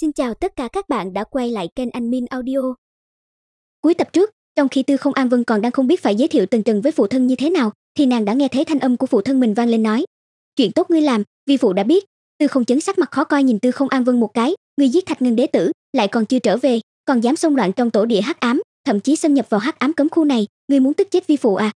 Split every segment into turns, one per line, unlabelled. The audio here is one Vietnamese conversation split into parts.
Xin chào tất cả các bạn đã quay lại kênh Anh Min Audio. Cuối tập trước, trong khi Tư Không An Vân còn đang không biết phải giới thiệu Tần Trần với phụ thân như thế nào, thì nàng đã nghe thấy thanh âm của phụ thân mình vang lên nói: "Chuyện tốt ngươi làm, vi phụ đã biết." Tư Không chấn sắc mặt khó coi nhìn Tư Không An Vân một cái, ngươi giết Thạch Ngân đế tử, lại còn chưa trở về, còn dám xông loạn trong tổ địa hắc ám, thậm chí xâm nhập vào hắc ám cấm khu này, ngươi muốn tức chết vi phụ à?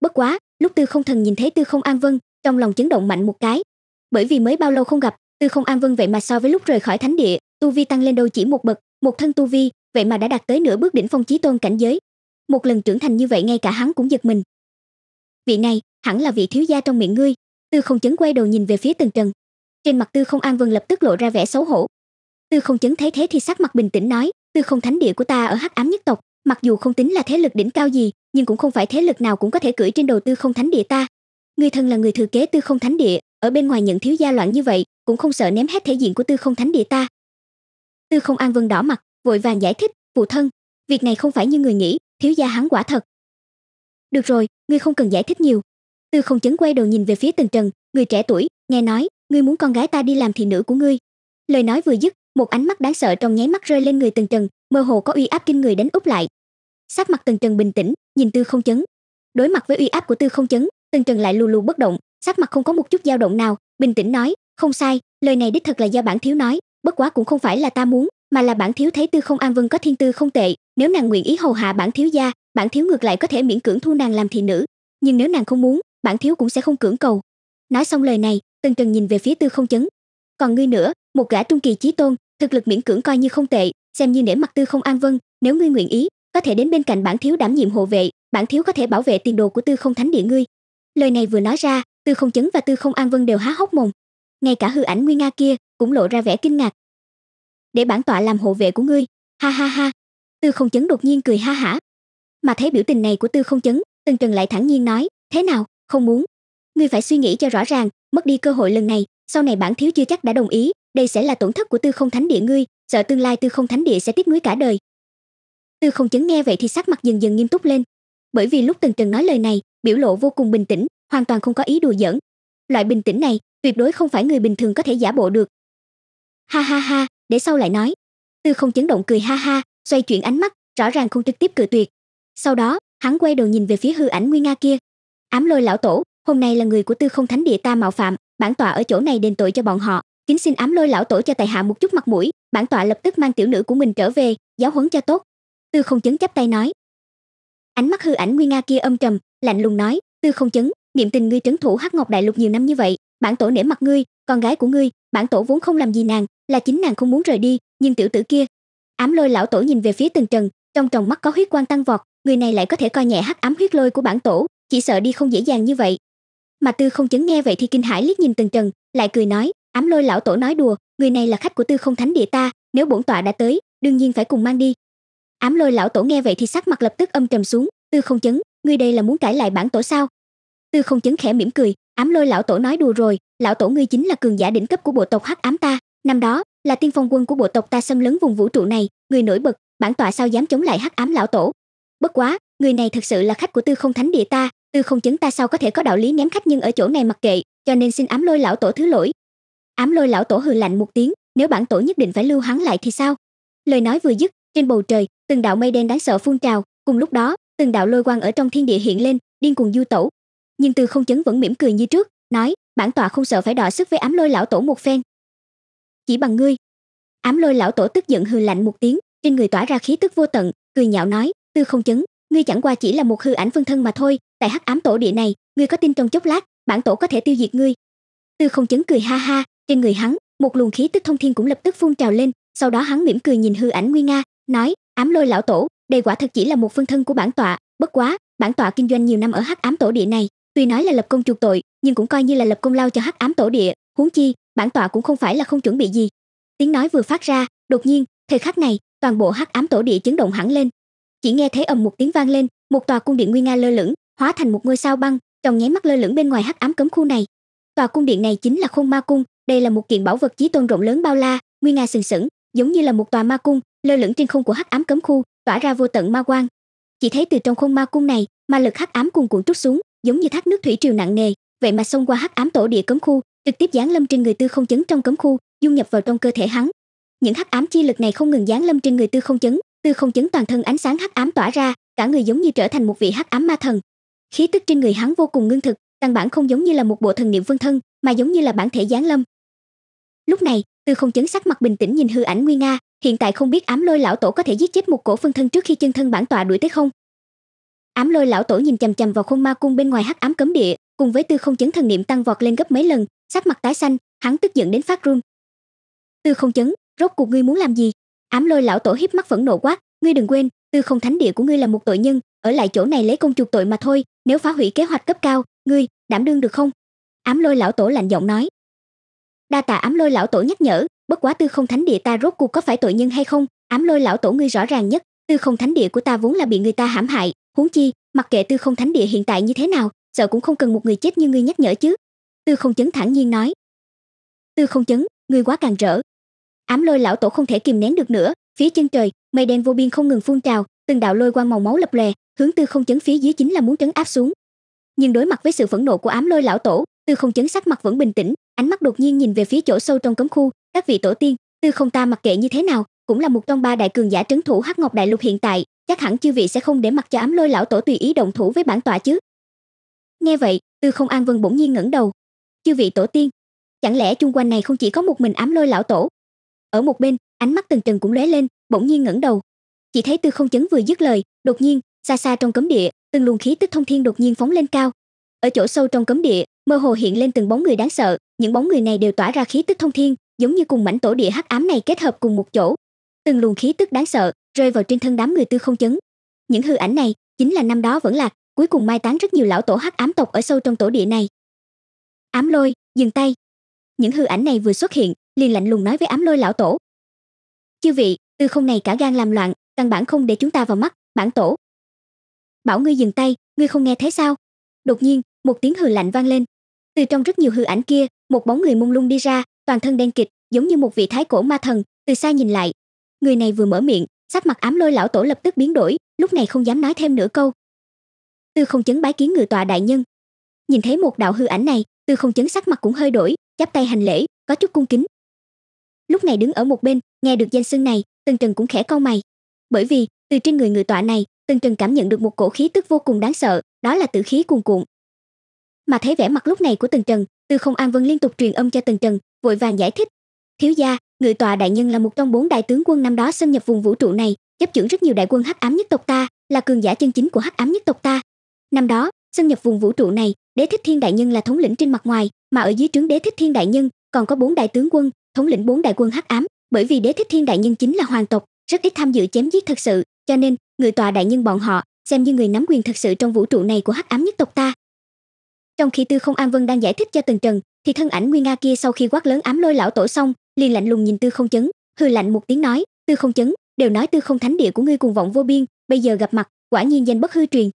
Bất quá, lúc Tư Không Thần nhìn thấy Tư Không An Vân, trong lòng chấn động mạnh một cái, bởi vì mới bao lâu không gặp, Tư Không An Vân vậy mà so với lúc rời khỏi thánh địa, tu vi tăng lên đâu chỉ một bậc, một thân tu vi, vậy mà đã đạt tới nửa bước đỉnh phong chí tôn cảnh giới. Một lần trưởng thành như vậy ngay cả hắn cũng giật mình. Vị này, hẳn là vị thiếu gia trong miệng ngươi. Tư không chấn quay đầu nhìn về phía Tần Trần. Trên mặt Tư không An Vân lập tức lộ ra vẻ xấu hổ. Tư không chấn thấy thế thì sắc mặt bình tĩnh nói, Tư không thánh địa của ta ở hắc ám nhất tộc, mặc dù không tính là thế lực đỉnh cao gì, nhưng cũng không phải thế lực nào cũng có thể cưỡi trên đầu Tư không thánh địa ta. Ngươi thân là người thừa kế Tư không thánh địa, ở bên ngoài những thiếu gia loạn như vậy, cũng không sợ ném hết thể diện của Tư không thánh địa ta, Tư không an vân đỏ mặt, vội vàng giải thích, phụ thân, việc này không phải như người nghĩ, thiếu gia hắn quả thật. Được rồi, ngươi không cần giải thích nhiều. Tư không chấn quay đầu nhìn về phía Tần Trần, người trẻ tuổi, nghe nói, ngươi muốn con gái ta đi làm thị nữ của ngươi. Lời nói vừa dứt, một ánh mắt đáng sợ trong nháy mắt rơi lên người Tần Trần, mơ hồ có uy áp kinh người đánh úp lại. Sắc mặt Tần Trần bình tĩnh, nhìn Tư không chấn. Đối mặt với uy áp của Tư không chấn, Tần Trần lại lù lù bất động, sắc mặt không có một chút dao động nào, bình tĩnh nói, không sai, lời này đích thật là do bản thiếu nói, bất quá cũng không phải là ta muốn mà là bản thiếu thấy tư không an vân có thiên tư không tệ nếu nàng nguyện ý hầu hạ bản thiếu gia bản thiếu ngược lại có thể miễn cưỡng thu nàng làm thị nữ nhưng nếu nàng không muốn bản thiếu cũng sẽ không cưỡng cầu nói xong lời này tần trần nhìn về phía tư không chấn còn ngươi nữa một gã trung kỳ chí tôn thực lực miễn cưỡng coi như không tệ xem như nể mặt tư không an vân nếu ngươi nguyện ý có thể đến bên cạnh bản thiếu đảm nhiệm hộ vệ bản thiếu có thể bảo vệ tiền đồ của tư không thánh địa ngươi lời này vừa nói ra tư không chấn và tư không an vân đều há hốc mồm ngay cả hư ảnh Nguyên Nga kia cũng lộ ra vẻ kinh ngạc. "Để bản tọa làm hộ vệ của ngươi." Ha ha ha. Tư Không Chấn đột nhiên cười ha hả. Mà thấy biểu tình này của Tư Không Chấn, tần Trần lại thẳng nhiên nói, "Thế nào, không muốn? Ngươi phải suy nghĩ cho rõ ràng, mất đi cơ hội lần này, sau này bản thiếu chưa chắc đã đồng ý, đây sẽ là tổn thất của Tư Không Thánh Địa ngươi, sợ tương lai Tư Không Thánh Địa sẽ tiếc nuối cả đời." Tư Không Chấn nghe vậy thì sắc mặt dần dần nghiêm túc lên, bởi vì lúc Tần Trần nói lời này, biểu lộ vô cùng bình tĩnh, hoàn toàn không có ý đùa giỡn. Loại bình tĩnh này tuyệt đối không phải người bình thường có thể giả bộ được ha ha ha để sau lại nói tư không chấn động cười ha ha xoay chuyển ánh mắt rõ ràng không trực tiếp cự tuyệt sau đó hắn quay đầu nhìn về phía hư ảnh nguy nga kia ám lôi lão tổ hôm nay là người của tư không thánh địa ta mạo phạm bản tọa ở chỗ này đền tội cho bọn họ kính xin ám lôi lão tổ cho tài hạ một chút mặt mũi bản tọa lập tức mang tiểu nữ của mình trở về giáo huấn cho tốt tư không chấn chắp tay nói ánh mắt hư ảnh nguy nga kia âm trầm lạnh lùng nói tư không chấn niệm tình ngươi trấn thủ hắc ngọc đại lục nhiều năm như vậy bản tổ nể mặt ngươi con gái của ngươi bản tổ vốn không làm gì nàng là chính nàng không muốn rời đi nhưng tiểu tử kia ám lôi lão tổ nhìn về phía tần trần trong tròng mắt có huyết quang tăng vọt người này lại có thể coi nhẹ hắc ám huyết lôi của bản tổ chỉ sợ đi không dễ dàng như vậy mà tư không chứng nghe vậy thì kinh hãi liếc nhìn tần trần lại cười nói ám lôi lão tổ nói đùa người này là khách của tư không thánh địa ta nếu bổn tọa đã tới đương nhiên phải cùng mang đi ám lôi lão tổ nghe vậy thì sắc mặt lập tức âm trầm xuống tư không chứng, ngươi đây là muốn cải lại bản tổ sao tư không chứng khẽ mỉm cười ám lôi lão tổ nói đùa rồi lão tổ ngươi chính là cường giả đỉnh cấp của bộ tộc hắc ám ta năm đó là tiên phong quân của bộ tộc ta xâm lấn vùng vũ trụ này người nổi bật bản tọa sao dám chống lại hắc ám lão tổ bất quá người này thật sự là khách của tư không thánh địa ta tư không chứng ta sao có thể có đạo lý ném khách nhưng ở chỗ này mặc kệ cho nên xin ám lôi lão tổ thứ lỗi ám lôi lão tổ hừ lạnh một tiếng nếu bản tổ nhất định phải lưu hắn lại thì sao lời nói vừa dứt trên bầu trời từng đạo mây đen đáng sợ phun trào cùng lúc đó từng đạo lôi quang ở trong thiên địa hiện lên điên cuồng du tẩu nhưng từ không chấn vẫn mỉm cười như trước nói bản tọa không sợ phải đọ sức với ám lôi lão tổ một phen chỉ bằng ngươi ám lôi lão tổ tức giận hừ lạnh một tiếng trên người tỏa ra khí tức vô tận cười nhạo nói tư không chấn ngươi chẳng qua chỉ là một hư ảnh phân thân mà thôi tại hắc ám tổ địa này ngươi có tin trong chốc lát bản tổ có thể tiêu diệt ngươi tư không chấn cười ha ha trên người hắn một luồng khí tức thông thiên cũng lập tức phun trào lên sau đó hắn mỉm cười nhìn hư ảnh nguy nga nói ám lôi lão tổ đây quả thật chỉ là một phân thân của bản tọa bất quá bản tọa kinh doanh nhiều năm ở hắc ám tổ địa này Tuy nói là lập công chuộc tội, nhưng cũng coi như là lập công lao cho hắc ám tổ địa, huống chi, bản tọa cũng không phải là không chuẩn bị gì. Tiếng nói vừa phát ra, đột nhiên, thời khắc này, toàn bộ hắc ám tổ địa chấn động hẳn lên. Chỉ nghe thấy ầm một tiếng vang lên, một tòa cung điện nguy nga lơ lửng, hóa thành một ngôi sao băng, trong nháy mắt lơ lửng bên ngoài hắc ám cấm khu này. Tòa cung điện này chính là Khôn Ma cung, đây là một kiện bảo vật chí tôn rộng lớn bao la, nguy nga sừng sững, giống như là một tòa ma cung, lơ lửng trên không của hắc ám cấm khu, tỏa ra vô tận ma quang. Chỉ thấy từ trong Khôn Ma cung này, ma lực hắc ám cuồn cuộn trút xuống, giống như thác nước thủy triều nặng nề vậy mà xông qua hắc ám tổ địa cấm khu trực tiếp giáng lâm trên người tư không chấn trong cấm khu dung nhập vào trong cơ thể hắn những hắc ám chi lực này không ngừng giáng lâm trên người tư không chấn tư không chấn toàn thân ánh sáng hắc ám tỏa ra cả người giống như trở thành một vị hắc ám ma thần khí tức trên người hắn vô cùng ngưng thực căn bản không giống như là một bộ thần niệm phân thân mà giống như là bản thể giáng lâm lúc này tư không chấn sắc mặt bình tĩnh nhìn hư ảnh nguy nga hiện tại không biết ám lôi lão tổ có thể giết chết một cổ phân thân trước khi chân thân bản tọa đuổi tới không ám lôi lão tổ nhìn chằm chằm vào khung ma cung bên ngoài hắc ám cấm địa cùng với tư không chấn thần niệm tăng vọt lên gấp mấy lần sắc mặt tái xanh hắn tức giận đến phát run tư không chấn rốt cuộc ngươi muốn làm gì ám lôi lão tổ hiếp mắt phẫn nộ quát ngươi đừng quên tư không thánh địa của ngươi là một tội nhân ở lại chỗ này lấy công chuộc tội mà thôi nếu phá hủy kế hoạch cấp cao ngươi đảm đương được không ám lôi lão tổ lạnh giọng nói đa tạ ám lôi lão tổ nhắc nhở bất quá tư không thánh địa ta rốt cuộc có phải tội nhân hay không ám lôi lão tổ ngươi rõ ràng nhất tư không thánh địa của ta vốn là bị người ta hãm hại huống chi mặc kệ tư không thánh địa hiện tại như thế nào sợ cũng không cần một người chết như ngươi nhắc nhở chứ tư không chấn thản nhiên nói tư không chấn ngươi quá càng rỡ ám lôi lão tổ không thể kìm nén được nữa phía chân trời mây đen vô biên không ngừng phun trào từng đạo lôi quang màu máu lập lè hướng tư không chấn phía dưới chính là muốn trấn áp xuống nhưng đối mặt với sự phẫn nộ của ám lôi lão tổ tư không chấn sắc mặt vẫn bình tĩnh ánh mắt đột nhiên nhìn về phía chỗ sâu trong cấm khu các vị tổ tiên tư không ta mặc kệ như thế nào cũng là một trong ba đại cường giả trấn thủ hắc ngọc đại lục hiện tại chắc hẳn chư vị sẽ không để mặc cho ám lôi lão tổ tùy ý động thủ với bản tọa chứ nghe vậy tư không an vân bỗng nhiên ngẩng đầu chư vị tổ tiên chẳng lẽ chung quanh này không chỉ có một mình ám lôi lão tổ ở một bên ánh mắt từng trần cũng lóe lên bỗng nhiên ngẩng đầu chỉ thấy tư không chấn vừa dứt lời đột nhiên xa xa trong cấm địa từng luồng khí tức thông thiên đột nhiên phóng lên cao ở chỗ sâu trong cấm địa mơ hồ hiện lên từng bóng người đáng sợ những bóng người này đều tỏa ra khí tức thông thiên giống như cùng mảnh tổ địa hắc ám này kết hợp cùng một chỗ từng luồng khí tức đáng sợ rơi vào trên thân đám người tư không chấn những hư ảnh này chính là năm đó vẫn lạc cuối cùng mai táng rất nhiều lão tổ hắc ám tộc ở sâu trong tổ địa này ám lôi dừng tay những hư ảnh này vừa xuất hiện liền lạnh lùng nói với ám lôi lão tổ chư vị tư không này cả gan làm loạn căn bản không để chúng ta vào mắt bản tổ bảo ngươi dừng tay ngươi không nghe thấy sao đột nhiên một tiếng hừ lạnh vang lên từ trong rất nhiều hư ảnh kia một bóng người mông lung đi ra toàn thân đen kịt giống như một vị thái cổ ma thần từ xa nhìn lại người này vừa mở miệng sắc mặt ám lôi lão tổ lập tức biến đổi lúc này không dám nói thêm nửa câu tư không chấn bái kiến ngự tòa đại nhân nhìn thấy một đạo hư ảnh này tư không chấn sắc mặt cũng hơi đổi chắp tay hành lễ có chút cung kính lúc này đứng ở một bên nghe được danh xưng này tần trần cũng khẽ cau mày bởi vì từ trên người ngự tọa này tần trần cảm nhận được một cổ khí tức vô cùng đáng sợ đó là tử khí cuồn cuộn mà thấy vẻ mặt lúc này của tần trần tư không an vân liên tục truyền âm cho tần trần vội vàng giải thích Thiếu gia, người tòa đại nhân là một trong bốn đại tướng quân năm đó xâm nhập vùng vũ trụ này, chấp trưởng rất nhiều đại quân hắc ám nhất tộc ta, là cường giả chân chính của hắc ám nhất tộc ta. Năm đó, xâm nhập vùng vũ trụ này, Đế Thích Thiên đại nhân là thống lĩnh trên mặt ngoài, mà ở dưới trướng Đế Thích Thiên đại nhân còn có bốn đại tướng quân, thống lĩnh bốn đại quân hắc ám, bởi vì Đế Thích Thiên đại nhân chính là hoàng tộc, rất ít tham dự chém giết thật sự, cho nên người tòa đại nhân bọn họ xem như người nắm quyền thật sự trong vũ trụ này của hắc ám nhất tộc ta. Trong khi Tư Không An Vân đang giải thích cho từng Trần, thì thân ảnh nguyên Nga kia sau khi quát lớn ám lôi lão tổ xong, liền lạnh lùng nhìn tư không chấn hư lạnh một tiếng nói tư không chấn đều nói tư không thánh địa của ngươi cùng vọng vô biên bây giờ gặp mặt quả nhiên danh bất hư truyền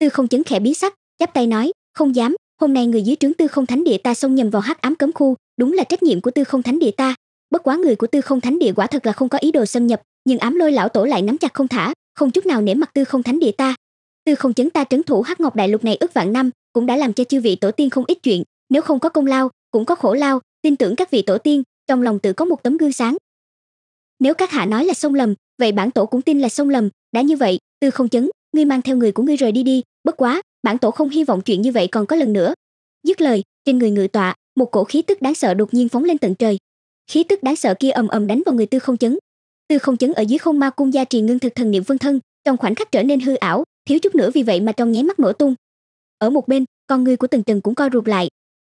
tư không chấn khẽ biến sắc chắp tay nói không dám hôm nay người dưới trướng tư không thánh địa ta xông nhầm vào hắc ám cấm khu đúng là trách nhiệm của tư không thánh địa ta bất quá người của tư không thánh địa quả thật là không có ý đồ xâm nhập nhưng ám lôi lão tổ lại nắm chặt không thả không chút nào nể mặt tư không thánh địa ta tư không chấn ta trấn thủ hắc ngọc đại lục này ước vạn năm cũng đã làm cho chư vị tổ tiên không ít chuyện nếu không có công lao cũng có khổ lao tin tưởng các vị tổ tiên trong lòng tự có một tấm gương sáng nếu các hạ nói là sông lầm vậy bản tổ cũng tin là sông lầm đã như vậy tư không chấn ngươi mang theo người của ngươi rời đi đi bất quá bản tổ không hy vọng chuyện như vậy còn có lần nữa dứt lời trên người ngự tọa một cổ khí tức đáng sợ đột nhiên phóng lên tận trời khí tức đáng sợ kia ầm ầm đánh vào người tư không chấn tư không chấn ở dưới không ma cung gia trì ngưng thực thần niệm vân thân trong khoảnh khắc trở nên hư ảo thiếu chút nữa vì vậy mà trong nháy mắt nổ tung ở một bên con người của tần trần cũng co rụt lại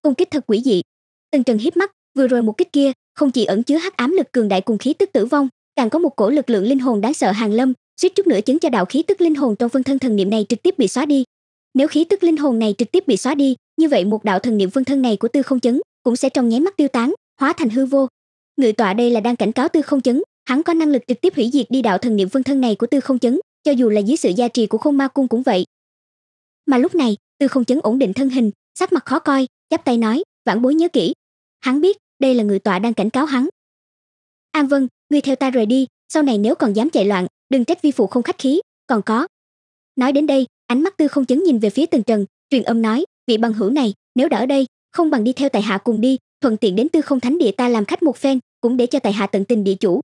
công kích thật quỷ dị tần trần hiếp mắt vừa rồi một kích kia không chỉ ẩn chứa hắc ám lực cường đại cùng khí tức tử vong càng có một cổ lực lượng linh hồn đáng sợ hàng lâm suýt chút nữa chứng cho đạo khí tức linh hồn trong phân thân thần niệm này trực tiếp bị xóa đi nếu khí tức linh hồn này trực tiếp bị xóa đi như vậy một đạo thần niệm phân thân này của tư không chấn cũng sẽ trong nháy mắt tiêu tán hóa thành hư vô ngự tọa đây là đang cảnh cáo tư không chấn hắn có năng lực trực tiếp hủy diệt đi đạo thần niệm phân thân này của tư không chấn cho dù là dưới sự gia trì của không ma cung cũng vậy mà lúc này tư không chấn ổn định thân hình sắc mặt khó coi chắp tay nói vãn bối nhớ kỹ hắn biết đây là người tọa đang cảnh cáo hắn an vân ngươi theo ta rời đi sau này nếu còn dám chạy loạn đừng trách vi phụ không khách khí còn có nói đến đây ánh mắt tư không chấn nhìn về phía tần trần truyền âm nói vị bằng hữu này nếu đã ở đây không bằng đi theo tại hạ cùng đi thuận tiện đến tư không thánh địa ta làm khách một phen cũng để cho tại hạ tận tình địa chủ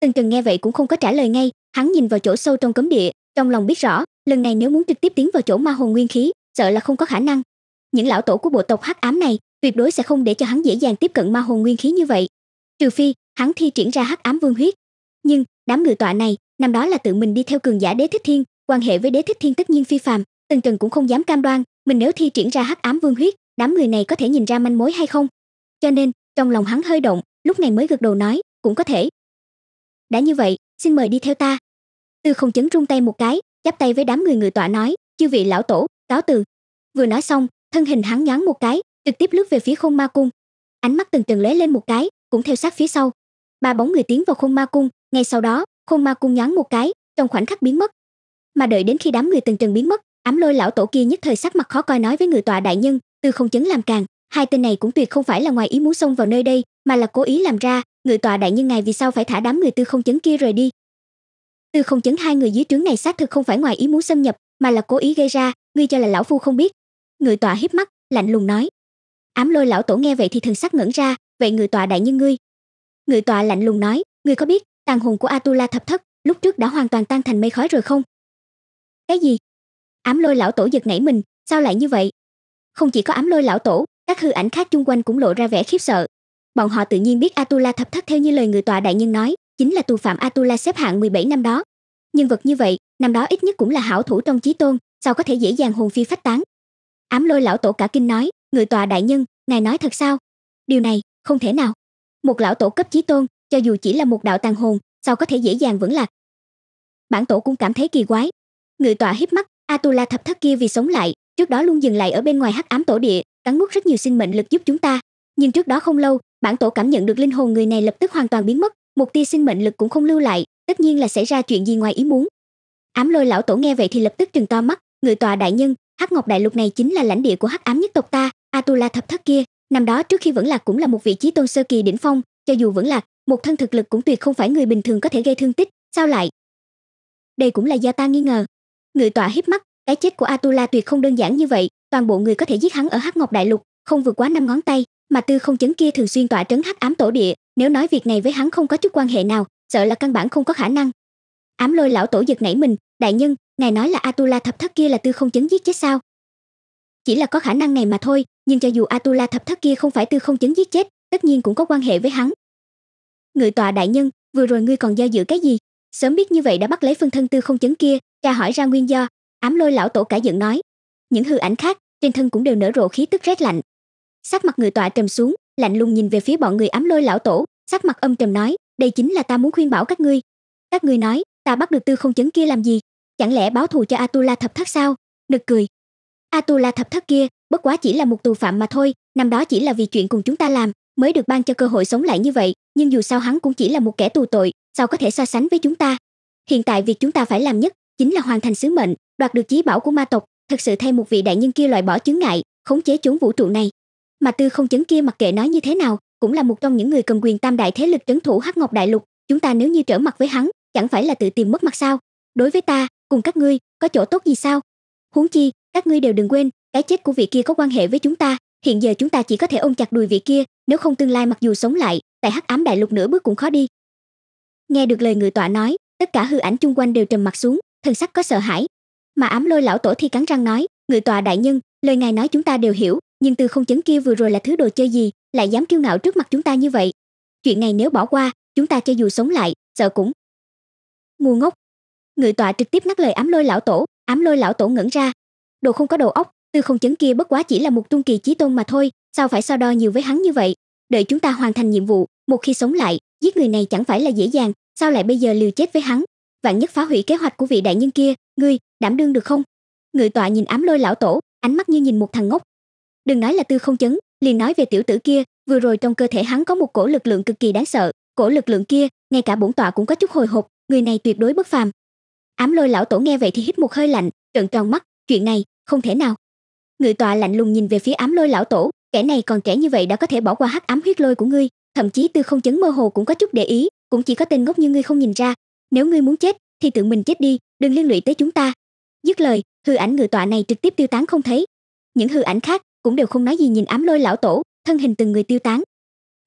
tần trần nghe vậy cũng không có trả lời ngay hắn nhìn vào chỗ sâu trong cấm địa trong lòng biết rõ lần này nếu muốn trực tiếp tiến vào chỗ ma hồn nguyên khí sợ là không có khả năng những lão tổ của bộ tộc hắc ám này tuyệt đối sẽ không để cho hắn dễ dàng tiếp cận ma hồn nguyên khí như vậy trừ phi hắn thi triển ra hắc ám vương huyết nhưng đám người tọa này năm đó là tự mình đi theo cường giả đế thích thiên quan hệ với đế thích thiên tất nhiên phi phàm tần trần cũng không dám cam đoan mình nếu thi triển ra hắc ám vương huyết đám người này có thể nhìn ra manh mối hay không cho nên trong lòng hắn hơi động lúc này mới gật đầu nói cũng có thể đã như vậy xin mời đi theo ta tư không chấn rung tay một cái chắp tay với đám người ngự tọa nói chư vị lão tổ cáo từ vừa nói xong thân hình hắn nhắn một cái trực tiếp lướt về phía khôn ma cung ánh mắt từng từng lóe lên một cái cũng theo sát phía sau ba bóng người tiến vào khôn ma cung ngay sau đó khôn ma cung nhắn một cái trong khoảnh khắc biến mất mà đợi đến khi đám người từng từng biến mất ám lôi lão tổ kia nhất thời sắc mặt khó coi nói với người tọa đại nhân tư không chấn làm càng hai tên này cũng tuyệt không phải là ngoài ý muốn xông vào nơi đây mà là cố ý làm ra người tọa đại nhân ngài vì sao phải thả đám người tư không chấn kia rời đi tư không chấn hai người dưới trướng này xác thực không phải ngoài ý muốn xâm nhập mà là cố ý gây ra ngươi cho là lão phu không biết người tọa hiếp mắt lạnh lùng nói ám lôi lão tổ nghe vậy thì thần sắc ngẩn ra vậy người tọa đại nhân ngươi người tọa lạnh lùng nói ngươi có biết tàn hồn của atula thập thất lúc trước đã hoàn toàn tan thành mây khói rồi không cái gì ám lôi lão tổ giật nảy mình sao lại như vậy không chỉ có ám lôi lão tổ các hư ảnh khác chung quanh cũng lộ ra vẻ khiếp sợ bọn họ tự nhiên biết atula thập thất theo như lời người tọa đại nhân nói chính là tù phạm atula xếp hạng 17 năm đó nhân vật như vậy năm đó ít nhất cũng là hảo thủ trong chí tôn sao có thể dễ dàng hồn phi phách tán ám lôi lão tổ cả kinh nói người tọa đại nhân ngài nói thật sao điều này không thể nào một lão tổ cấp chí tôn cho dù chỉ là một đạo tàn hồn sao có thể dễ dàng vững lạc bản tổ cũng cảm thấy kỳ quái người tọa híp mắt atula thập thất kia vì sống lại trước đó luôn dừng lại ở bên ngoài hắc ám tổ địa cắn nuốt rất nhiều sinh mệnh lực giúp chúng ta nhưng trước đó không lâu bản tổ cảm nhận được linh hồn người này lập tức hoàn toàn biến mất một tia sinh mệnh lực cũng không lưu lại tất nhiên là xảy ra chuyện gì ngoài ý muốn ám lôi lão tổ nghe vậy thì lập tức trừng to mắt người tòa đại nhân hắc ngọc đại lục này chính là lãnh địa của hắc ám nhất tộc ta Atula thập thất kia, năm đó trước khi vẫn lạc cũng là một vị trí tôn sơ kỳ đỉnh phong, cho dù vẫn lạc, một thân thực lực cũng tuyệt không phải người bình thường có thể gây thương tích, sao lại? Đây cũng là gia ta nghi ngờ. Người tọa híp mắt, cái chết của Atula tuyệt không đơn giản như vậy, toàn bộ người có thể giết hắn ở Hắc Ngọc Đại Lục, không vượt quá năm ngón tay, mà tư không chấn kia thường xuyên tỏa trấn Hắc Ám Tổ Địa, nếu nói việc này với hắn không có chút quan hệ nào, sợ là căn bản không có khả năng. Ám Lôi lão tổ giật nảy mình, đại nhân, ngài nói là Atula thập thất kia là tư không chấn giết chết sao? chỉ là có khả năng này mà thôi nhưng cho dù atula thập thất kia không phải tư không chứng giết chết tất nhiên cũng có quan hệ với hắn ngự tọa đại nhân vừa rồi ngươi còn do dự cái gì sớm biết như vậy đã bắt lấy phân thân tư không chứng kia tra hỏi ra nguyên do ám lôi lão tổ cả giận nói những hư ảnh khác trên thân cũng đều nở rộ khí tức rét lạnh sắc mặt người tọa trầm xuống lạnh lùng nhìn về phía bọn người ám lôi lão tổ sắc mặt âm trầm nói đây chính là ta muốn khuyên bảo các ngươi các ngươi nói ta bắt được tư không chấn kia làm gì chẳng lẽ báo thù cho atula thập thất sao nực cười Atula thập thất kia bất quá chỉ là một tù phạm mà thôi, năm đó chỉ là vì chuyện cùng chúng ta làm mới được ban cho cơ hội sống lại như vậy, nhưng dù sao hắn cũng chỉ là một kẻ tù tội, sao có thể so sánh với chúng ta. Hiện tại việc chúng ta phải làm nhất chính là hoàn thành sứ mệnh, đoạt được chí bảo của ma tộc, thực sự thay một vị đại nhân kia loại bỏ chướng ngại, khống chế chốn vũ trụ này. Mà Tư Không Chấn kia mặc kệ nói như thế nào, cũng là một trong những người cầm quyền tam đại thế lực trấn thủ Hắc Ngọc đại lục, chúng ta nếu như trở mặt với hắn, chẳng phải là tự tìm mất mặt sao? Đối với ta, cùng các ngươi, có chỗ tốt gì sao? Huống chi, các ngươi đều đừng quên cái chết của vị kia có quan hệ với chúng ta hiện giờ chúng ta chỉ có thể ôm chặt đùi vị kia nếu không tương lai mặc dù sống lại tại hắc ám đại lục nửa bước cũng khó đi nghe được lời người tọa nói tất cả hư ảnh chung quanh đều trầm mặt xuống thần sắc có sợ hãi mà ám lôi lão tổ thì cắn răng nói người tòa đại nhân lời ngài nói chúng ta đều hiểu nhưng từ không chấn kia vừa rồi là thứ đồ chơi gì lại dám kiêu ngạo trước mặt chúng ta như vậy chuyện này nếu bỏ qua chúng ta cho dù sống lại sợ cũng ngu ngốc người tọa trực tiếp ngắt lời ám lôi lão tổ ám lôi lão tổ ngẩn ra đồ không có đầu óc tư không chấn kia bất quá chỉ là một tung kỳ chí tôn mà thôi sao phải so đo nhiều với hắn như vậy đợi chúng ta hoàn thành nhiệm vụ một khi sống lại giết người này chẳng phải là dễ dàng sao lại bây giờ liều chết với hắn vạn nhất phá hủy kế hoạch của vị đại nhân kia ngươi đảm đương được không ngự tọa nhìn ám lôi lão tổ ánh mắt như nhìn một thằng ngốc đừng nói là tư không chấn liền nói về tiểu tử kia vừa rồi trong cơ thể hắn có một cổ lực lượng cực kỳ đáng sợ cổ lực lượng kia ngay cả bổn tọa cũng có chút hồi hộp người này tuyệt đối bất phàm ám lôi lão tổ nghe vậy thì hít một hơi lạnh trợn tròn mắt chuyện này không thể nào người tọa lạnh lùng nhìn về phía ám lôi lão tổ kẻ này còn trẻ như vậy đã có thể bỏ qua hắc ám huyết lôi của ngươi thậm chí tư không chấn mơ hồ cũng có chút để ý cũng chỉ có tên ngốc như ngươi không nhìn ra nếu ngươi muốn chết thì tự mình chết đi đừng liên lụy tới chúng ta dứt lời hư ảnh người tọa này trực tiếp tiêu tán không thấy những hư ảnh khác cũng đều không nói gì nhìn ám lôi lão tổ thân hình từng người tiêu tán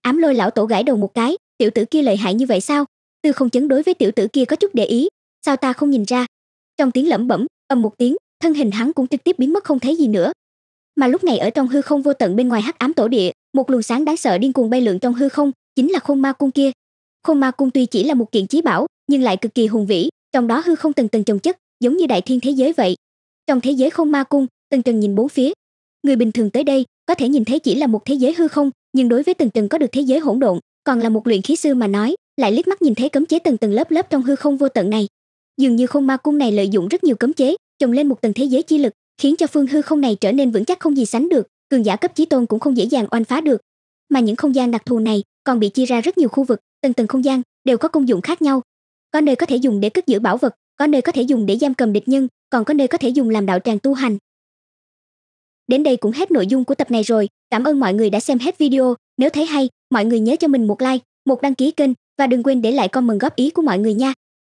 ám lôi lão tổ gãi đầu một cái tiểu tử kia lợi hại như vậy sao tư không chấn đối với tiểu tử kia có chút để ý sao ta không nhìn ra trong tiếng lẩm bẩm âm một tiếng thân hình hắn cũng trực tiếp biến mất không thấy gì nữa mà lúc này ở trong hư không vô tận bên ngoài hắc ám tổ địa một luồng sáng đáng sợ điên cuồng bay lượn trong hư không chính là khôn ma cung kia khôn ma cung tuy chỉ là một kiện chí bảo nhưng lại cực kỳ hùng vĩ trong đó hư không từng tầng chồng chất giống như đại thiên thế giới vậy trong thế giới khôn ma cung tần trần nhìn bốn phía người bình thường tới đây có thể nhìn thấy chỉ là một thế giới hư không nhưng đối với tần trần có được thế giới hỗn độn còn là một luyện khí sư mà nói lại liếc mắt nhìn thấy cấm chế tầng tầng lớp lớp trong hư không vô tận này dường như khôn ma cung này lợi dụng rất nhiều cấm chế chồng lên một tầng thế giới chi lực khiến cho phương hư không này trở nên vững chắc không gì sánh được cường giả cấp chí tôn cũng không dễ dàng oanh phá được mà những không gian đặc thù này còn bị chia ra rất nhiều khu vực từng từng không gian đều có công dụng khác nhau có nơi có thể dùng để cất giữ bảo vật có nơi có thể dùng để giam cầm địch nhân còn có nơi có thể dùng làm đạo tràng tu hành đến đây cũng hết nội dung của tập này rồi cảm ơn mọi người đã xem hết video nếu thấy hay mọi người nhớ cho mình một like một đăng ký kênh và đừng quên để lại comment góp ý của mọi người nha